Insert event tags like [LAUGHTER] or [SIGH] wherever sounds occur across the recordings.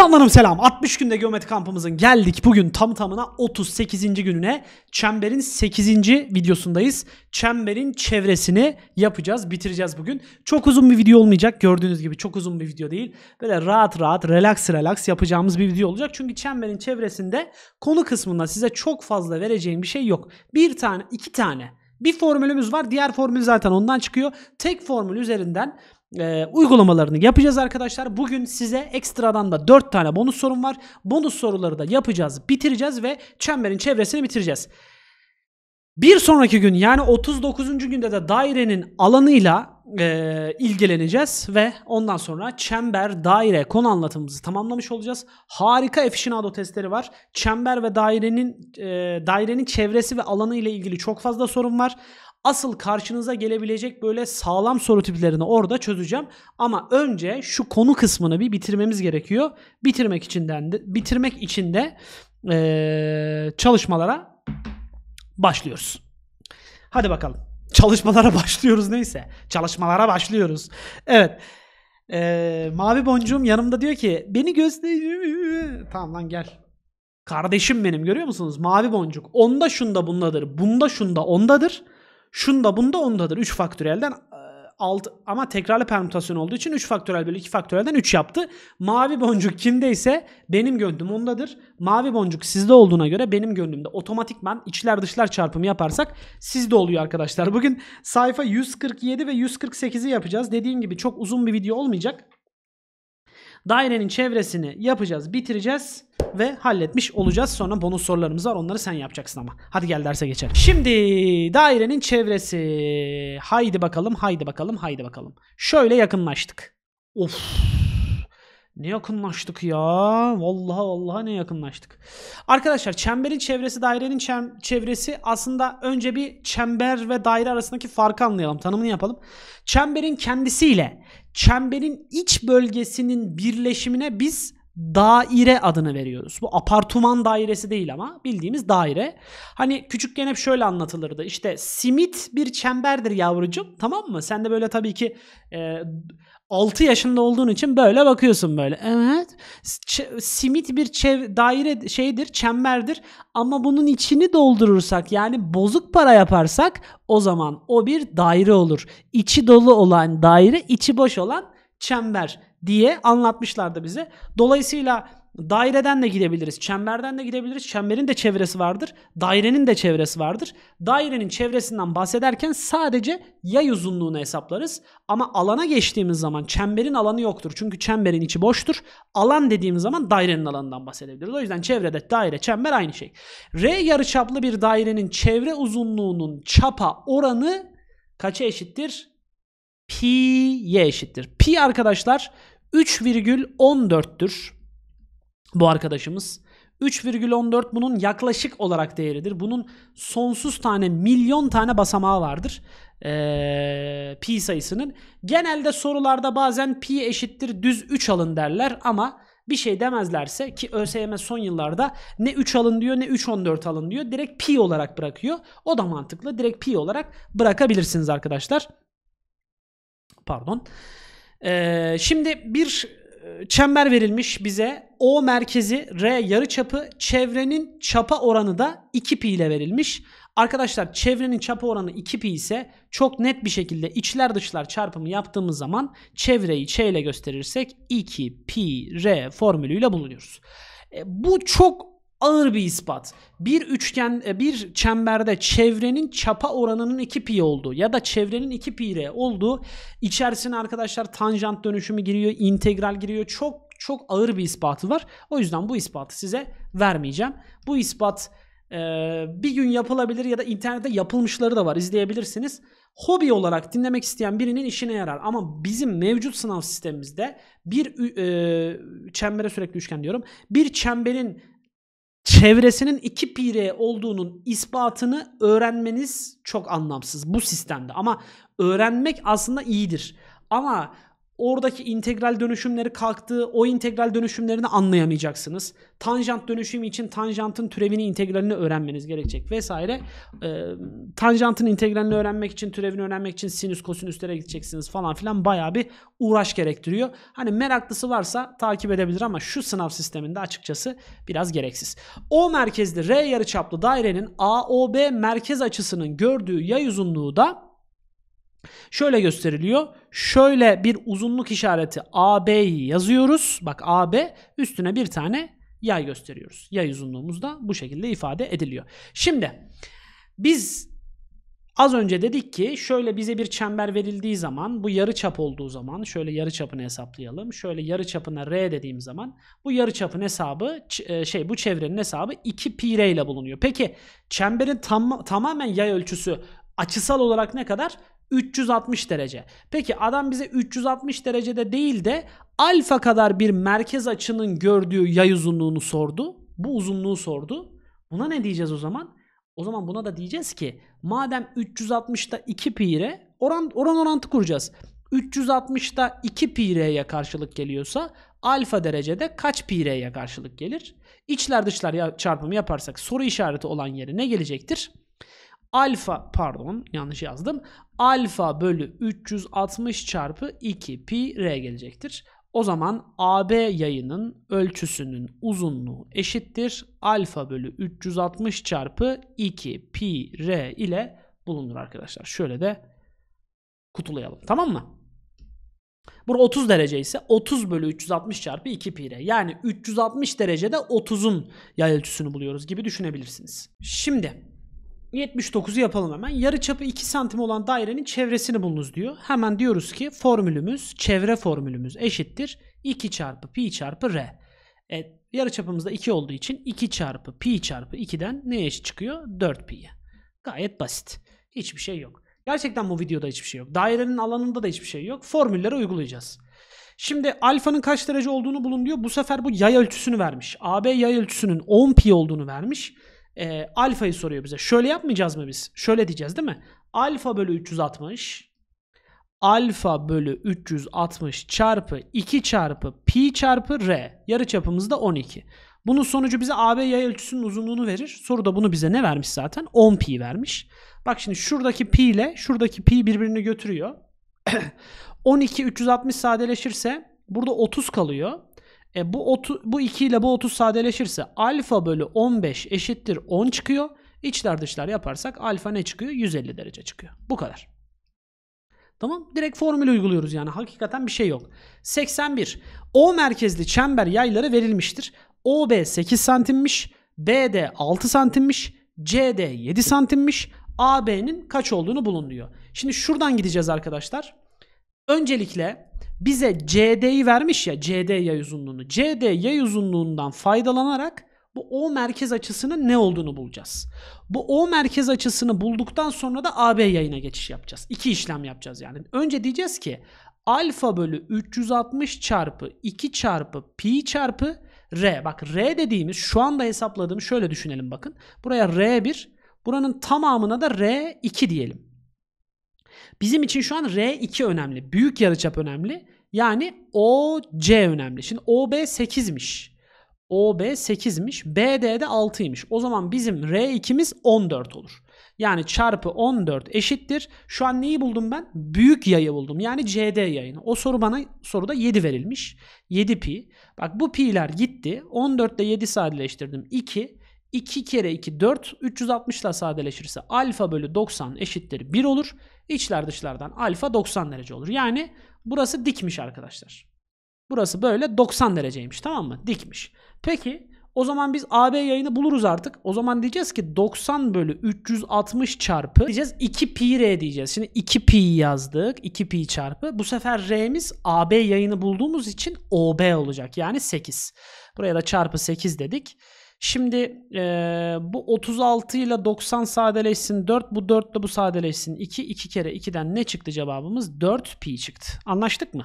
Canlarım selam. 60 günde geometri kampımızın geldik. Bugün tam tamına 38. gününe çemberin 8. videosundayız. Çemberin çevresini yapacağız, bitireceğiz bugün. Çok uzun bir video olmayacak. Gördüğünüz gibi çok uzun bir video değil. Böyle rahat rahat, relax relax yapacağımız bir video olacak. Çünkü çemberin çevresinde konu kısmında size çok fazla vereceğim bir şey yok. Bir tane, iki tane bir formülümüz var. Diğer formül zaten ondan çıkıyor. Tek formül üzerinden e, uygulamalarını yapacağız arkadaşlar. Bugün size ekstradan da 4 tane bonus sorum var. Bonus soruları da yapacağız, bitireceğiz ve çemberin çevresini bitireceğiz. Bir sonraki gün yani 39. günde de dairenin alanıyla e, ilgileneceğiz ve ondan sonra çember, daire konu anlatımımızı tamamlamış olacağız. Harika aficionado testleri var. Çember ve dairenin e, dairenin çevresi ve alanı ile ilgili çok fazla sorun var asıl karşınıza gelebilecek böyle sağlam soru tiplerini orada çözeceğim. Ama önce şu konu kısmını bir bitirmemiz gerekiyor. Bitirmek içinden de, bitirmek için de ee, çalışmalara başlıyoruz. Hadi bakalım. Çalışmalara [LAUGHS] başlıyoruz neyse. Çalışmalara başlıyoruz. Evet. Ee, mavi boncuğum yanımda diyor ki beni göster. Tamam lan gel. Kardeşim benim görüyor musunuz? Mavi boncuk. Onda şunda bundadır. Bunda şunda ondadır. Şunda bunda ondadır. 3 faktöriyelden 6 e, ama tekrarlı permütasyon olduğu için 3 faktörel bölü 2 faktörelden 3 yaptı. Mavi boncuk kimdeyse benim gönlüm ondadır. Mavi boncuk sizde olduğuna göre benim gönlümde otomatikman içler dışlar çarpımı yaparsak sizde oluyor arkadaşlar. Bugün sayfa 147 ve 148'i yapacağız. Dediğim gibi çok uzun bir video olmayacak. Dairenin çevresini yapacağız, bitireceğiz ve halletmiş olacağız. Sonra bonus sorularımız var. Onları sen yapacaksın ama. Hadi gel derse geçelim. Şimdi dairenin çevresi. Haydi bakalım, haydi bakalım, haydi bakalım. Şöyle yakınlaştık. Of. Ne yakınlaştık ya. Vallahi vallahi ne yakınlaştık. Arkadaşlar çemberin çevresi dairenin çem- çevresi aslında önce bir çember ve daire arasındaki farkı anlayalım. Tanımını yapalım. Çemberin kendisiyle çemberin iç bölgesinin birleşimine biz daire adını veriyoruz. Bu apartman dairesi değil ama bildiğimiz daire. Hani küçükken hep şöyle anlatılırdı. İşte simit bir çemberdir yavrucuğum tamam mı? Sen de böyle tabii ki e, 6 yaşında olduğun için böyle bakıyorsun böyle. Evet. Ç- simit bir çev- daire şeydir, çemberdir ama bunun içini doldurursak yani bozuk para yaparsak o zaman o bir daire olur. İçi dolu olan daire, içi boş olan çember diye anlatmışlardı bize. Dolayısıyla daireden de gidebiliriz, çemberden de gidebiliriz. Çemberin de çevresi vardır, dairenin de çevresi vardır. Dairenin çevresinden bahsederken sadece yay uzunluğunu hesaplarız. Ama alana geçtiğimiz zaman çemberin alanı yoktur. Çünkü çemberin içi boştur. Alan dediğimiz zaman dairenin alanından bahsedebiliriz. O yüzden çevrede daire, çember aynı şey. R yarıçaplı bir dairenin çevre uzunluğunun çapa oranı kaça eşittir? Pi'ye eşittir. Pi arkadaşlar 3,14'tür bu arkadaşımız. 3,14 bunun yaklaşık olarak değeridir. Bunun sonsuz tane milyon tane basamağı vardır. Ee, pi sayısının. Genelde sorularda bazen pi eşittir düz 3 alın derler ama bir şey demezlerse ki ÖSYM son yıllarda ne 3 alın diyor ne 3.14 alın diyor. Direkt pi olarak bırakıyor. O da mantıklı. Direkt pi olarak bırakabilirsiniz arkadaşlar. Pardon. Ee, şimdi bir e, çember verilmiş bize. O merkezi, R yarı çapı, çevrenin çapa oranı da 2 pi ile verilmiş. Arkadaşlar çevrenin çapa oranı 2 pi ise çok net bir şekilde içler dışlar çarpımı yaptığımız zaman çevreyi ç ile gösterirsek 2 pi r formülüyle buluyoruz. E, bu çok ağır bir ispat. Bir üçgen e, bir çemberde çevrenin çapa oranının 2 pi olduğu ya da çevrenin 2 pi r olduğu içerisine arkadaşlar tanjant dönüşümü giriyor, integral giriyor. Çok çok ağır bir ispatı var. O yüzden bu ispatı size vermeyeceğim. Bu ispat e, bir gün yapılabilir ya da internette yapılmışları da var. İzleyebilirsiniz. Hobi olarak dinlemek isteyen birinin işine yarar. Ama bizim mevcut sınav sistemimizde bir e, çembere sürekli üçgen diyorum. Bir çemberin çevresinin 2 pire olduğunun ispatını öğrenmeniz çok anlamsız bu sistemde. Ama öğrenmek aslında iyidir. Ama oradaki integral dönüşümleri kalktı, o integral dönüşümlerini anlayamayacaksınız. Tanjant dönüşümü için tanjantın türevini integralini öğrenmeniz gerekecek vesaire. E, tanjantın integralini öğrenmek için türevini öğrenmek için sinüs kosinüslere gideceksiniz falan filan baya bir uğraş gerektiriyor. Hani meraklısı varsa takip edebilir ama şu sınav sisteminde açıkçası biraz gereksiz. O merkezli R yarıçaplı dairenin AOB merkez açısının gördüğü yay uzunluğu da Şöyle gösteriliyor. Şöyle bir uzunluk işareti AB'yi yazıyoruz. Bak AB üstüne bir tane yay gösteriyoruz. Yay uzunluğumuz da bu şekilde ifade ediliyor. Şimdi biz az önce dedik ki şöyle bize bir çember verildiği zaman bu yarı çap olduğu zaman şöyle yarı çapını hesaplayalım. Şöyle yarı çapına R dediğim zaman bu yarı çapın hesabı e, şey bu çevrenin hesabı 2 pi R ile bulunuyor. Peki çemberin tam, tamamen yay ölçüsü Açısal olarak ne kadar? 360 derece. Peki adam bize 360 derecede değil de alfa kadar bir merkez açının gördüğü yay uzunluğunu sordu. Bu uzunluğu sordu. Buna ne diyeceğiz o zaman? O zaman buna da diyeceğiz ki madem 360'ta 2 pire oran, oran orantı kuracağız. 360'ta 2 pire'ye karşılık geliyorsa alfa derecede kaç pire'ye karşılık gelir? İçler dışlar çarpımı yaparsak soru işareti olan yere ne gelecektir? alfa pardon yanlış yazdım. Alfa bölü 360 çarpı 2 pi r gelecektir. O zaman AB yayının ölçüsünün uzunluğu eşittir. Alfa bölü 360 çarpı 2 pi r ile bulunur arkadaşlar. Şöyle de kutulayalım tamam mı? Burada 30 derece ise 30 bölü 360 çarpı 2 pi r. Yani 360 derecede 30'un yay ölçüsünü buluyoruz gibi düşünebilirsiniz. Şimdi 79'u yapalım hemen. Yarı çapı 2 santim olan dairenin çevresini bulunuz diyor. Hemen diyoruz ki formülümüz, çevre formülümüz eşittir. 2 çarpı pi çarpı r. Evet, yarı çapımızda 2 olduğu için 2 çarpı pi çarpı 2'den neye eşit çıkıyor? 4 pi'ye. Gayet basit. Hiçbir şey yok. Gerçekten bu videoda hiçbir şey yok. Dairenin alanında da hiçbir şey yok. Formülleri uygulayacağız. Şimdi alfanın kaç derece olduğunu bulun diyor. Bu sefer bu yay ölçüsünü vermiş. AB yay ölçüsünün 10 pi olduğunu vermiş e, alfayı soruyor bize. Şöyle yapmayacağız mı biz? Şöyle diyeceğiz değil mi? Alfa bölü 360 alfa bölü 360 çarpı 2 çarpı pi çarpı r. Yarı çapımız da 12. Bunun sonucu bize AB yay ölçüsünün uzunluğunu verir. Soru da bunu bize ne vermiş zaten? 10 pi vermiş. Bak şimdi şuradaki pi ile şuradaki pi birbirini götürüyor. 12 [CLEARS THROAT] 360 sadeleşirse burada 30 kalıyor. E, bu, 30, bu 2 ile bu 30 sadeleşirse alfa bölü 15 eşittir 10 çıkıyor. İçler dışlar yaparsak alfa ne çıkıyor? 150 derece çıkıyor. Bu kadar. Tamam direkt formül uyguluyoruz yani hakikaten bir şey yok. 81. O merkezli çember yayları verilmiştir. OB 8 santimmiş, BD 6 santimmiş, CD 7 santimmiş, AB'nin kaç olduğunu bulun diyor. Şimdi şuradan gideceğiz arkadaşlar. Öncelikle bize CD'yi vermiş ya CD yay uzunluğunu. CD yay uzunluğundan faydalanarak bu O merkez açısının ne olduğunu bulacağız. Bu O merkez açısını bulduktan sonra da AB yayına geçiş yapacağız. İki işlem yapacağız yani. Önce diyeceğiz ki alfa bölü 360 çarpı 2 çarpı pi çarpı R. Bak R dediğimiz şu anda hesapladığım şöyle düşünelim bakın. Buraya R1 buranın tamamına da R2 diyelim. Bizim için şu an R2 önemli. Büyük yarıçap önemli. Yani OC önemli. Şimdi OB 8'miş. OB 8'miş. BD de 6'ymış. O zaman bizim R2'miz 14 olur. Yani çarpı 14 eşittir. Şu an neyi buldum ben? Büyük yayı buldum. Yani CD yayını. O soru bana soruda 7 verilmiş. 7 pi. Bak bu pi'ler gitti. 14 ile 7 sadeleştirdim. 2. 2 kere 2 4 360 ile sadeleşirse alfa bölü 90 eşittir 1 olur. İçler dışlardan alfa 90 derece olur. Yani burası dikmiş arkadaşlar. Burası böyle 90 dereceymiş tamam mı? Dikmiş. Peki o zaman biz AB yayını buluruz artık. O zaman diyeceğiz ki 90 bölü 360 çarpı diyeceğiz 2 pi r diyeceğiz. Şimdi 2 pi yazdık. 2 pi çarpı. Bu sefer r'miz AB yayını bulduğumuz için OB olacak. Yani 8. Buraya da çarpı 8 dedik. Şimdi e, bu 36 ile 90 sadeleşsin 4. Bu 4 ile bu sadeleşsin 2. 2 kere 2'den ne çıktı cevabımız? 4 pi çıktı. Anlaştık mı?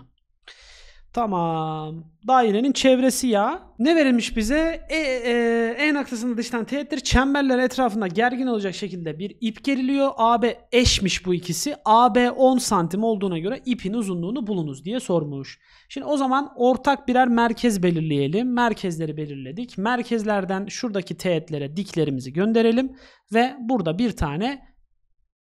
Tamam. Dairenin çevresi ya. Ne verilmiş bize? E, e, E noktasında dıştan teğettir. Çemberler etrafında gergin olacak şekilde bir ip geriliyor. AB eşmiş bu ikisi. AB 10 santim olduğuna göre ipin uzunluğunu bulunuz diye sormuş. Şimdi o zaman ortak birer merkez belirleyelim. Merkezleri belirledik. Merkezlerden şuradaki teğetlere diklerimizi gönderelim. Ve burada bir tane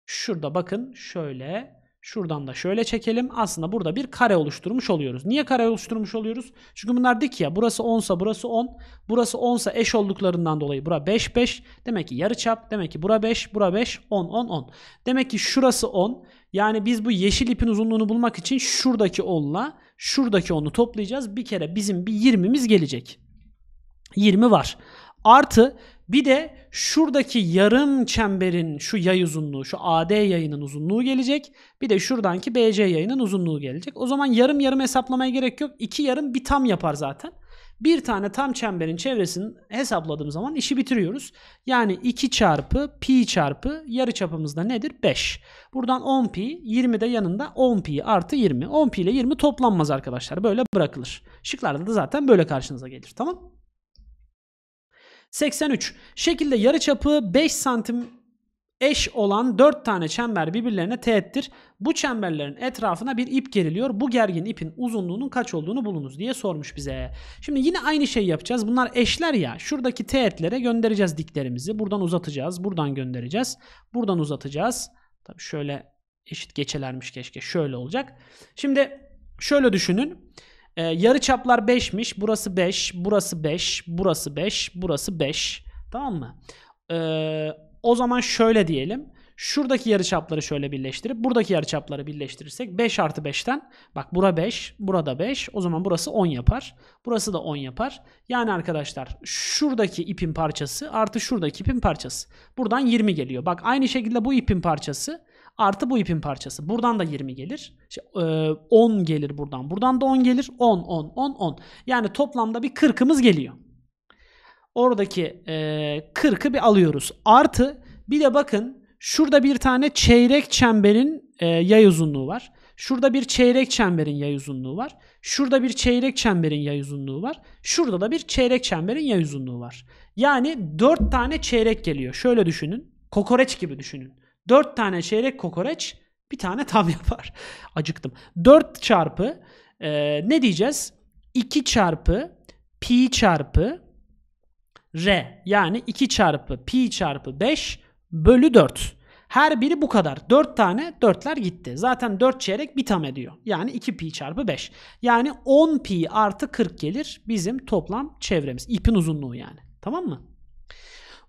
şurada bakın şöyle Şuradan da şöyle çekelim. Aslında burada bir kare oluşturmuş oluyoruz. Niye kare oluşturmuş oluyoruz? Çünkü bunlar dik ya. Burası 10'sa burası 10. Burası 10'sa eş olduklarından dolayı bura 5 5. Demek ki yarı çap. Demek ki bura 5, bura 5, 10 10 10. Demek ki şurası 10. Yani biz bu yeşil ipin uzunluğunu bulmak için şuradaki 10'la şuradaki 10'u toplayacağız. Bir kere bizim bir 20'miz gelecek. 20 var. Artı bir de şuradaki yarım çemberin şu yay uzunluğu, şu AD yayının uzunluğu gelecek. Bir de şuradaki BC yayının uzunluğu gelecek. O zaman yarım yarım hesaplamaya gerek yok. İki yarım bir tam yapar zaten. Bir tane tam çemberin çevresini hesapladığım zaman işi bitiriyoruz. Yani 2 çarpı pi çarpı yarı çapımız da nedir? 5. Buradan 10 pi, 20 de yanında 10 pi artı 20. 10 pi ile 20 toplanmaz arkadaşlar. Böyle bırakılır. Şıklarda da zaten böyle karşınıza gelir. Tamam 83. Şekilde yarıçapı 5 santim eş olan 4 tane çember birbirlerine teğettir. Bu çemberlerin etrafına bir ip geriliyor. Bu gergin ipin uzunluğunun kaç olduğunu bulunuz diye sormuş bize. Şimdi yine aynı şeyi yapacağız. Bunlar eşler ya. Şuradaki teğetlere göndereceğiz diklerimizi. Buradan uzatacağız. Buradan göndereceğiz. Buradan uzatacağız. Tabii şöyle eşit geçelermiş keşke. Şöyle olacak. Şimdi şöyle düşünün. Ee, yarı çaplar 5'miş. Burası 5, burası 5, burası 5, burası 5. Tamam mı? Ee, o zaman şöyle diyelim. Şuradaki yarı çapları şöyle birleştirip buradaki yarı çapları birleştirirsek 5 artı 5'ten bak bura 5, burada 5. O zaman burası 10 yapar. Burası da 10 yapar. Yani arkadaşlar şuradaki ipin parçası artı şuradaki ipin parçası. Buradan 20 geliyor. Bak aynı şekilde bu ipin parçası Artı bu ipin parçası. Buradan da 20 gelir. İşte, e, 10 gelir buradan. Buradan da 10 gelir. 10, 10, 10, 10. Yani toplamda bir 40'ımız geliyor. Oradaki e, 40'ı bir alıyoruz. Artı bir de bakın şurada bir tane çeyrek çemberin e, yay uzunluğu var. Şurada bir çeyrek çemberin yay uzunluğu var. Şurada bir çeyrek çemberin yay uzunluğu var. Şurada da bir çeyrek çemberin yay uzunluğu var. Yani 4 tane çeyrek geliyor. Şöyle düşünün. Kokoreç gibi düşünün. 4 tane çeyrek kokoreç bir tane tam yapar. [LAUGHS] Acıktım. 4 çarpı e, ne diyeceğiz? 2 çarpı pi çarpı r yani 2 çarpı pi çarpı 5 bölü 4. Her biri bu kadar. 4 tane 4'ler gitti. Zaten 4 çeyrek bir tam ediyor. Yani 2 pi çarpı 5. Yani 10 pi artı 40 gelir bizim toplam çevremiz. İpin uzunluğu yani. Tamam mı?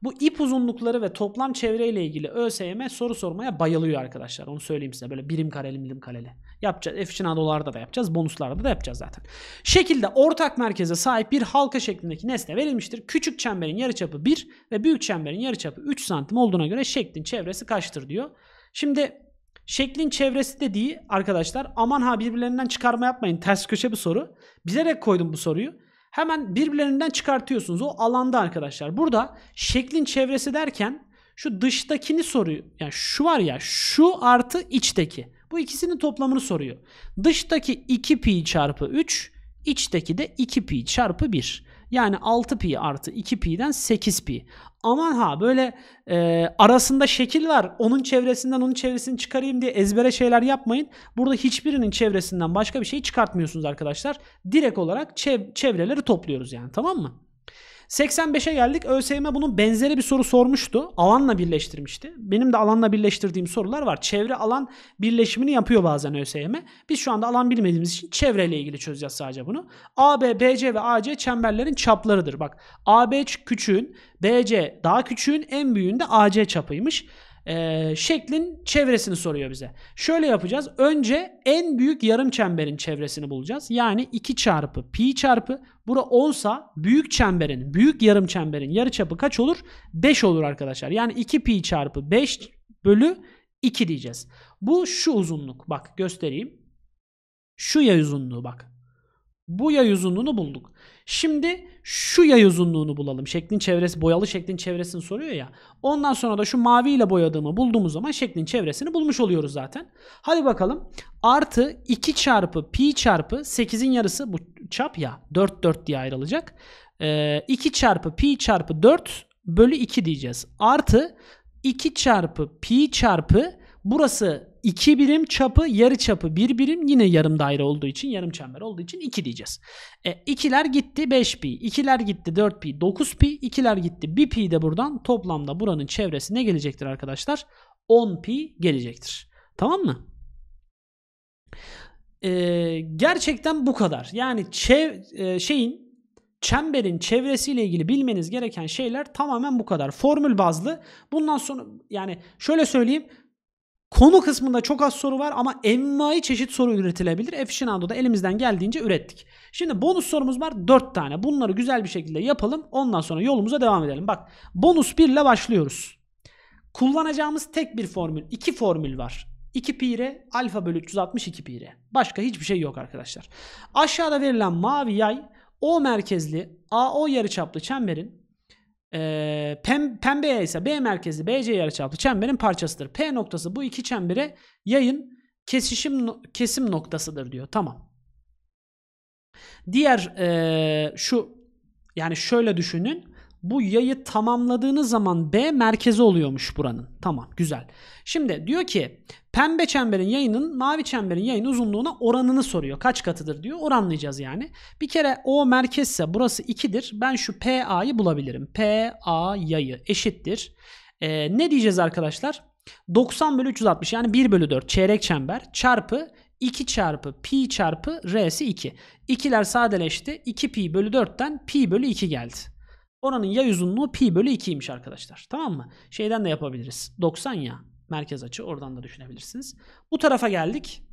Bu ip uzunlukları ve toplam çevreyle ilgili ÖSYM soru sormaya bayılıyor arkadaşlar. Onu söyleyeyim size. Böyle birim kareli milim kareli. Yapacağız. Efşinadolarda da yapacağız. Bonuslarda da yapacağız zaten. Şekilde ortak merkeze sahip bir halka şeklindeki nesne verilmiştir. Küçük çemberin yarıçapı 1 ve büyük çemberin yarıçapı 3 santim olduğuna göre şeklin çevresi kaçtır diyor. Şimdi Şeklin çevresi dediği arkadaşlar aman ha birbirlerinden çıkarma yapmayın ters köşe bir soru. Bilerek koydum bu soruyu hemen birbirlerinden çıkartıyorsunuz. O alanda arkadaşlar. Burada şeklin çevresi derken şu dıştakini soruyor. Yani şu var ya şu artı içteki. Bu ikisinin toplamını soruyor. Dıştaki 2 pi çarpı 3, içteki de 2 pi çarpı 1. Yani 6 pi artı 2 pi'den 8 pi. Aman ha böyle e, arasında şekil var. Onun çevresinden onun çevresini çıkarayım diye ezbere şeyler yapmayın. Burada hiçbirinin çevresinden başka bir şey çıkartmıyorsunuz arkadaşlar. Direkt olarak çev- çevreleri topluyoruz yani tamam mı? 85'e geldik. ÖSYM bunun benzeri bir soru sormuştu. Alanla birleştirmişti. Benim de alanla birleştirdiğim sorular var. Çevre alan birleşimini yapıyor bazen ÖSYM. Biz şu anda alan bilmediğimiz için çevreyle ilgili çözeceğiz sadece bunu. AB, BC ve AC çemberlerin çaplarıdır. Bak AB küçüğün, BC daha küçüğün, en büyüğün de AC çapıymış e, şeklin çevresini soruyor bize. Şöyle yapacağız. Önce en büyük yarım çemberin çevresini bulacağız. Yani 2 çarpı pi çarpı bura 10 sa büyük çemberin, büyük yarım çemberin yarı çapı kaç olur? 5 olur arkadaşlar. Yani 2 pi çarpı 5 bölü 2 diyeceğiz. Bu şu uzunluk. Bak göstereyim. Şu ya uzunluğu bak. Bu yay uzunluğunu bulduk. Şimdi şu yay uzunluğunu bulalım. Şeklin çevresi, boyalı şeklin çevresini soruyor ya. Ondan sonra da şu maviyle boyadığımı bulduğumuz zaman şeklin çevresini bulmuş oluyoruz zaten. Hadi bakalım. Artı 2 çarpı pi çarpı 8'in yarısı bu çap ya. 4 4 diye ayrılacak. Ee, 2 çarpı pi çarpı 4 bölü 2 diyeceğiz. Artı 2 çarpı pi çarpı Burası 2 birim çapı yarı çapı 1 birim yine yarım daire olduğu için yarım çember olduğu için 2 diyeceğiz. E, ikiler gitti 5 pi, ikiler gitti 4 pi, 9 pi, ikiler gitti 1 pi de buradan toplamda buranın çevresi ne gelecektir arkadaşlar? 10 pi gelecektir. Tamam mı? E, gerçekten bu kadar. Yani çev e, şeyin çemberin çevresiyle ilgili bilmeniz gereken şeyler tamamen bu kadar. Formül bazlı. Bundan sonra yani şöyle söyleyeyim Konu kısmında çok az soru var ama envai çeşit soru üretilebilir. Efşinado'da elimizden geldiğince ürettik. Şimdi bonus sorumuz var 4 tane. Bunları güzel bir şekilde yapalım. Ondan sonra yolumuza devam edelim. Bak bonus 1 ile başlıyoruz. Kullanacağımız tek bir formül, iki formül var. 2 pi re alfa bölü 362 pi re. Başka hiçbir şey yok arkadaşlar. Aşağıda verilen mavi yay O merkezli AO yarıçaplı çemberin e, pem, pembe ise B merkezi BC yarıçaplı çemberin parçasıdır. P noktası bu iki çembere yayın kesişim kesim noktasıdır diyor. Tamam. Diğer e, şu yani şöyle düşünün. Bu yayı tamamladığınız zaman B merkezi oluyormuş buranın. Tamam güzel. Şimdi diyor ki pembe çemberin yayının mavi çemberin yayın uzunluğuna oranını soruyor. Kaç katıdır diyor. Oranlayacağız yani. Bir kere O merkezse burası 2'dir. Ben şu PA'yı bulabilirim. PA yayı eşittir. Ee, ne diyeceğiz arkadaşlar? 90 bölü 360 yani 1 bölü 4 çeyrek çember çarpı 2 çarpı pi çarpı r'si 2. 2'ler sadeleşti. 2 pi bölü 4'ten pi bölü 2 geldi. Oranın yay uzunluğu pi bölü 2'ymiş arkadaşlar. Tamam mı? Şeyden de yapabiliriz. 90 ya merkez açı oradan da düşünebilirsiniz. Bu tarafa geldik.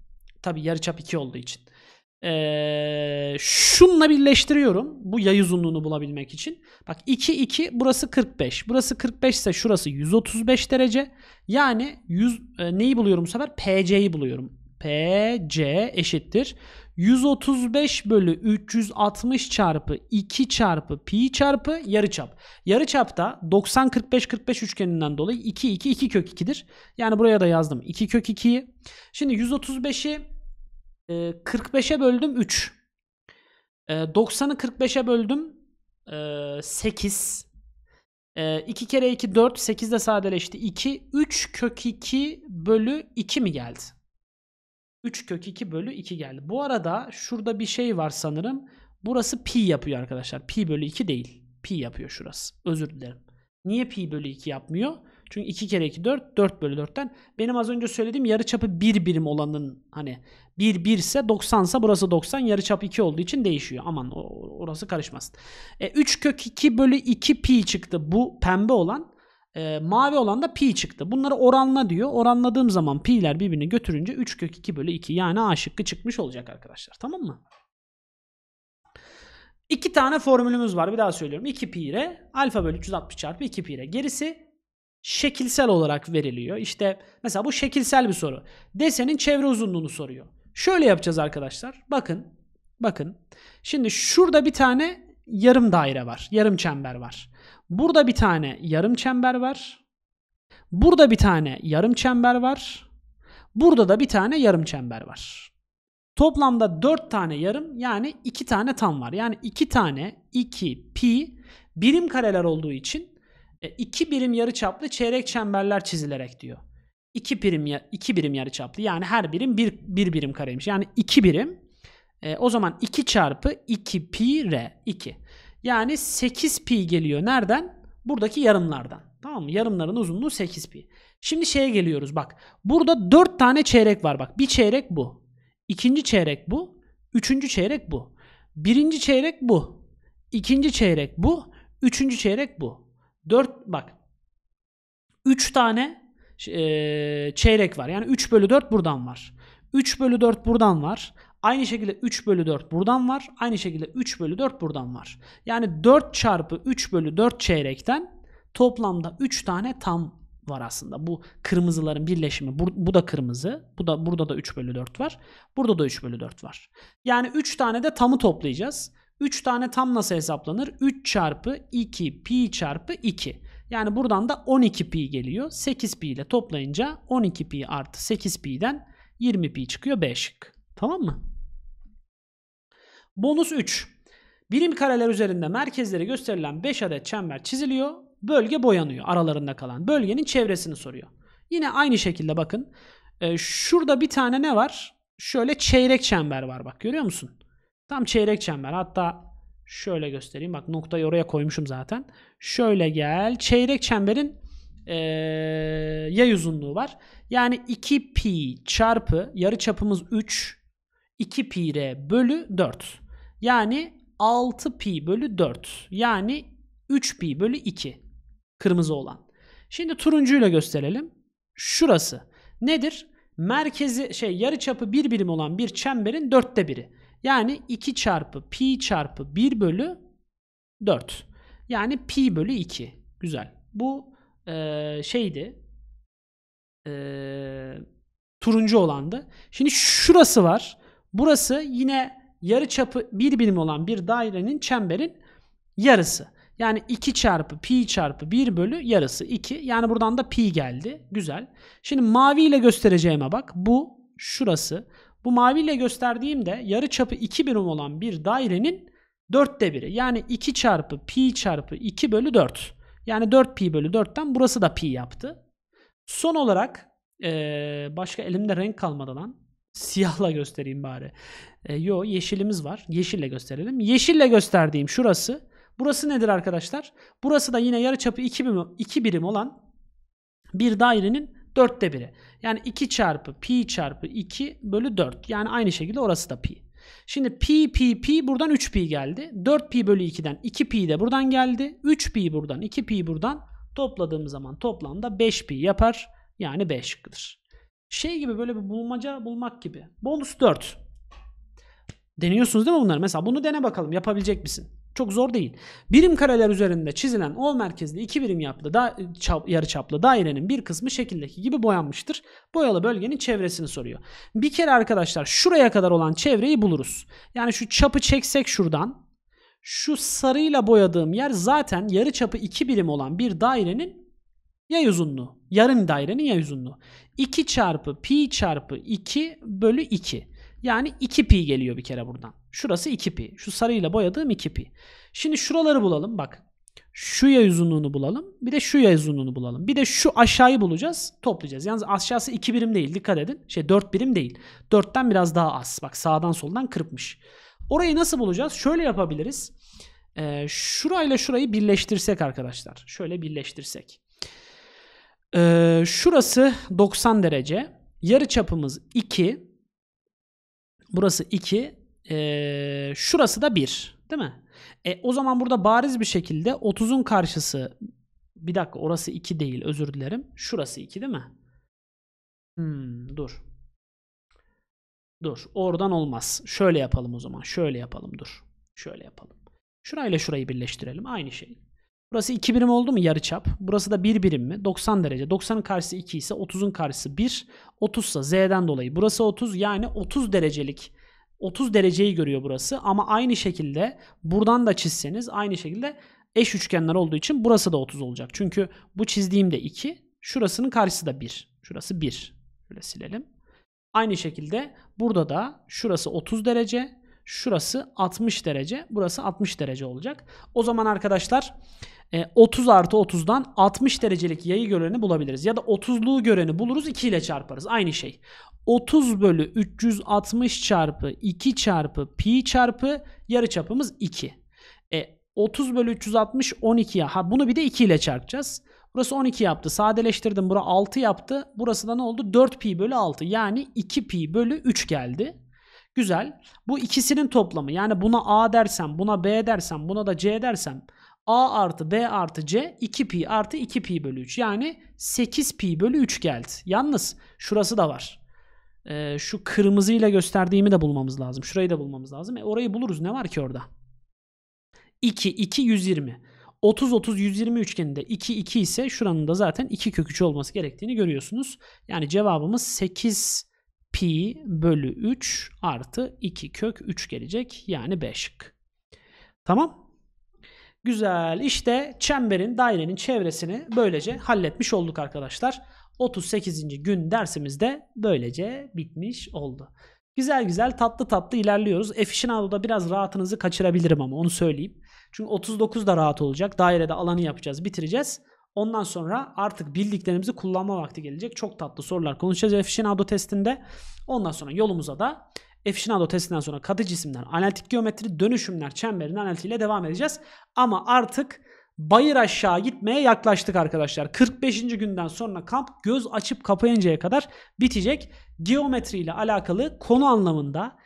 Tabi yarıçap 2 olduğu için. Ee, şunla birleştiriyorum. Bu yay uzunluğunu bulabilmek için. Bak 2 2 burası 45. Burası 45 ise şurası 135 derece. Yani 100 e, neyi buluyorum bu sefer? PC'yi buluyorum. PC eşittir. 135 bölü 360 çarpı 2 çarpı pi çarpı yarıçap. Yarıçap da 90 45 45 üçgeninden dolayı 2 2 2 kök 2'dir. Yani buraya da yazdım 2 kök 2'yi. Şimdi 135'i 45'e böldüm 3. 90'ı 45'e böldüm 8. E, 2 e, kere 2 4 8 de sadeleşti. 2 3 kök 2 bölü 2 mi geldi? 3 kök 2 bölü 2 geldi. Bu arada şurada bir şey var sanırım. Burası pi yapıyor arkadaşlar. Pi bölü 2 değil. Pi yapıyor şurası. Özür dilerim. Niye pi bölü 2 yapmıyor? Çünkü 2 kere 2 4. 4 bölü 4'ten. Benim az önce söylediğim çapı 1 birim olanın hani 1 1 ise 90 ise burası 90. yarı çap 2 olduğu için değişiyor. Aman orası karışmasın. E, 3 kök 2 bölü 2 pi çıktı bu pembe olan. E, mavi olan da pi çıktı. Bunları oranla diyor. Oranladığım zaman pi'ler birbirini götürünce 3 kök 2 bölü 2 yani A şıkkı çıkmış olacak arkadaşlar. Tamam mı? İki tane formülümüz var. Bir daha söylüyorum. 2 pi re alfa bölü 360 çarpı 2 pi re. Gerisi şekilsel olarak veriliyor. İşte mesela bu şekilsel bir soru. Desenin çevre uzunluğunu soruyor. Şöyle yapacağız arkadaşlar. Bakın. Bakın. Şimdi şurada bir tane yarım daire var, yarım çember var. Burada bir tane yarım çember var. Burada bir tane yarım çember var. Burada da bir tane yarım çember var. Toplamda 4 tane yarım yani 2 tane tam var. Yani 2 tane 2 pi birim kareler olduğu için 2 e, birim yarı çaplı çeyrek çemberler çizilerek diyor. 2 birim 2 birim yarı çaplı, yani her birim 1 bir, birim kareymiş. Yani 2 birim e, o zaman 2 çarpı 2 pi r 2. Yani 8 pi geliyor nereden? Buradaki yarımlardan. Tamam mı? Yarımların uzunluğu 8 pi. Şimdi şeye geliyoruz bak. Burada 4 tane çeyrek var bak. Bir çeyrek bu. İkinci çeyrek bu. Üçüncü çeyrek bu. Birinci çeyrek bu. İkinci çeyrek bu. Üçüncü çeyrek bu. 4 bak. 3 tane e, çeyrek var. Yani 3 bölü 4 buradan var. 3 bölü 4 buradan var. Aynı şekilde 3 bölü 4 buradan var. Aynı şekilde 3 bölü 4 buradan var. Yani 4 çarpı 3 bölü 4 çeyrekten toplamda 3 tane tam var aslında. Bu kırmızıların birleşimi. Bu, bu da kırmızı. Bu da burada da 3 bölü 4 var. Burada da 3 bölü 4 var. Yani 3 tane de tamı toplayacağız. 3 tane tam nasıl hesaplanır? 3 çarpı 2 pi çarpı 2. Yani buradan da 12 pi geliyor. 8 pi ile toplayınca 12 pi artı 8 pi'den 20 pi çıkıyor B şık. Tamam mı? Bonus 3. Birim kareler üzerinde merkezleri gösterilen 5 adet çember çiziliyor. Bölge boyanıyor aralarında kalan. Bölgenin çevresini soruyor. Yine aynı şekilde bakın. E, şurada bir tane ne var? Şöyle çeyrek çember var bak görüyor musun? Tam çeyrek çember. Hatta şöyle göstereyim. Bak noktayı oraya koymuşum zaten. Şöyle gel. Çeyrek çemberin e, yay uzunluğu var. Yani 2 pi çarpı yarı çapımız 3 2 pi r bölü 4. Yani 6 pi bölü 4. Yani 3 pi bölü 2. Kırmızı olan. Şimdi turuncuyla gösterelim. Şurası. Nedir? Merkezi şey çapı bir birim olan bir çemberin dörtte biri. Yani 2 çarpı pi çarpı 1 bölü 4. Yani pi bölü 2. Güzel. Bu e, şeydi. E, turuncu olandı. Şimdi şurası var. Burası yine yarı çapı bir birim olan bir dairenin çemberin yarısı. Yani 2 çarpı pi çarpı 1 bölü yarısı 2. Yani buradan da pi geldi. Güzel. Şimdi mavi ile göstereceğime bak. Bu şurası. Bu mavi ile gösterdiğimde yarı çapı 2 birim olan bir dairenin dörtte biri. Yani 2 çarpı pi çarpı 2 bölü 4. Yani 4 pi bölü 4'ten burası da pi yaptı. Son olarak ee, başka elimde renk kalmadı lan. Siyahla göstereyim bari. E, yo yeşilimiz var. Yeşille gösterelim. Yeşille gösterdiğim şurası. Burası nedir arkadaşlar? Burası da yine yarıçapı 2 birim, 2 birim olan bir dairenin dörtte biri. Yani 2 çarpı pi çarpı 2 bölü 4. Yani aynı şekilde orası da pi. Şimdi pi pi pi buradan 3 pi geldi. 4 pi bölü 2'den 2 pi de buradan geldi. 3 pi buradan 2 pi buradan topladığımız zaman toplamda 5 pi yapar. Yani 5 şıkkıdır. Şey gibi böyle bir bulmaca bulmak gibi. Bonus 4. Deniyorsunuz değil mi bunları? Mesela bunu dene bakalım yapabilecek misin? Çok zor değil. Birim kareler üzerinde çizilen o merkezli iki birim yapılı da, çap, yarı çaplı dairenin bir kısmı şekildeki gibi boyanmıştır. Boyalı bölgenin çevresini soruyor. Bir kere arkadaşlar şuraya kadar olan çevreyi buluruz. Yani şu çapı çeksek şuradan. Şu sarıyla boyadığım yer zaten yarı çapı iki birim olan bir dairenin yay uzunluğu. Yarım dairenin yay uzunluğu. 2 çarpı pi çarpı 2 bölü 2. Yani 2 pi geliyor bir kere buradan. Şurası 2 pi. Şu sarıyla boyadığım 2 pi. Şimdi şuraları bulalım bak. Şu yay uzunluğunu bulalım. Bir de şu yay uzunluğunu bulalım. Bir de şu aşağıyı bulacağız. Toplayacağız. Yalnız aşağısı 2 birim değil. Dikkat edin. Şey 4 birim değil. 4'ten biraz daha az. Bak sağdan soldan kırpmış. Orayı nasıl bulacağız? Şöyle yapabiliriz. Ee, şurayla şurayı birleştirsek arkadaşlar. Şöyle birleştirsek. Ee, şurası 90 derece. Yarı çapımız 2. Burası 2. Ee, şurası da 1. Değil mi? E, o zaman burada bariz bir şekilde 30'un karşısı bir dakika orası 2 değil özür dilerim. Şurası 2 değil mi? Hmm, dur. Dur. Oradan olmaz. Şöyle yapalım o zaman. Şöyle yapalım. Dur. Şöyle yapalım. Şurayla şurayı birleştirelim. Aynı şey. Burası 2 birim oldu mu yarı çap? Burası da 1 birim mi? 90 derece. 90'ın karşısı 2 ise 30'un karşısı 1. 30 ise z'den dolayı. Burası 30 yani 30 derecelik 30 dereceyi görüyor burası ama aynı şekilde buradan da çizseniz aynı şekilde eş üçgenler olduğu için burası da 30 olacak. Çünkü bu çizdiğimde de 2, şurasının karşısı da 1. Şurası 1. Şöyle silelim. Aynı şekilde burada da şurası 30 derece, şurası 60 derece, burası 60 derece olacak. O zaman arkadaşlar 30 e, artı 30'dan 60 derecelik yayı göreni bulabiliriz. Ya da 30'luğu göreni buluruz 2 ile çarparız. Aynı şey. 30 bölü 360 çarpı 2 çarpı pi çarpı yarı çapımız 2. E, 30 bölü 360 12 ya Ha bunu bir de 2 ile çarpacağız. Burası 12 yaptı. Sadeleştirdim. Bura 6 yaptı. Burası da ne oldu? 4 pi bölü 6. Yani 2 pi bölü 3 geldi. Güzel. Bu ikisinin toplamı. Yani buna A dersem, buna B dersem, buna da C dersem A artı B artı C 2pi artı 2pi bölü 3. Yani 8pi bölü 3 geldi. Yalnız şurası da var. Ee, şu kırmızıyla gösterdiğimi de bulmamız lazım. Şurayı da bulmamız lazım. E, orayı buluruz. Ne var ki orada? 2, 2, 120. 30, 30, 120 üçgeninde 2, 2 ise şuranın da zaten 2 kök 3 olması gerektiğini görüyorsunuz. Yani cevabımız 8 pi bölü 3 artı 2 kök 3 gelecek. Yani B şık. Tamam. Güzel. İşte çemberin, dairenin çevresini böylece halletmiş olduk arkadaşlar. 38. gün dersimizde böylece bitmiş oldu. Güzel güzel tatlı tatlı ilerliyoruz. Aficionado'da biraz rahatınızı kaçırabilirim ama onu söyleyeyim. Çünkü 39 da rahat olacak. Dairede alanı yapacağız, bitireceğiz. Ondan sonra artık bildiklerimizi kullanma vakti gelecek. Çok tatlı sorular konuşacağız Aficionado testinde. Ondan sonra yolumuza da Efşinado testinden sonra katı cisimler, analitik geometri dönüşümler çemberinin analitiğiyle devam edeceğiz. Ama artık bayır aşağı gitmeye yaklaştık arkadaşlar. 45. günden sonra kamp göz açıp kapayıncaya kadar bitecek. Geometri ile alakalı konu anlamında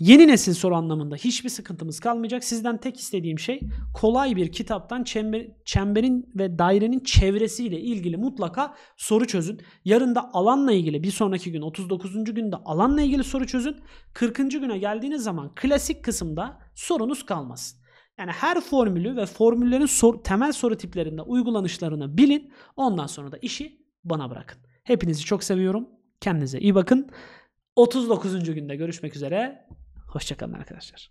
Yeni nesil soru anlamında hiçbir sıkıntımız kalmayacak. Sizden tek istediğim şey kolay bir kitaptan çember, çemberin ve dairenin çevresiyle ilgili mutlaka soru çözün. Yarın da alanla ilgili bir sonraki gün 39. günde alanla ilgili soru çözün. 40. güne geldiğiniz zaman klasik kısımda sorunuz kalmasın. Yani her formülü ve formüllerin sor, temel soru tiplerinde uygulanışlarını bilin. Ondan sonra da işi bana bırakın. Hepinizi çok seviyorum. Kendinize iyi bakın. 39. günde görüşmek üzere. Hoşçakalın arkadaşlar.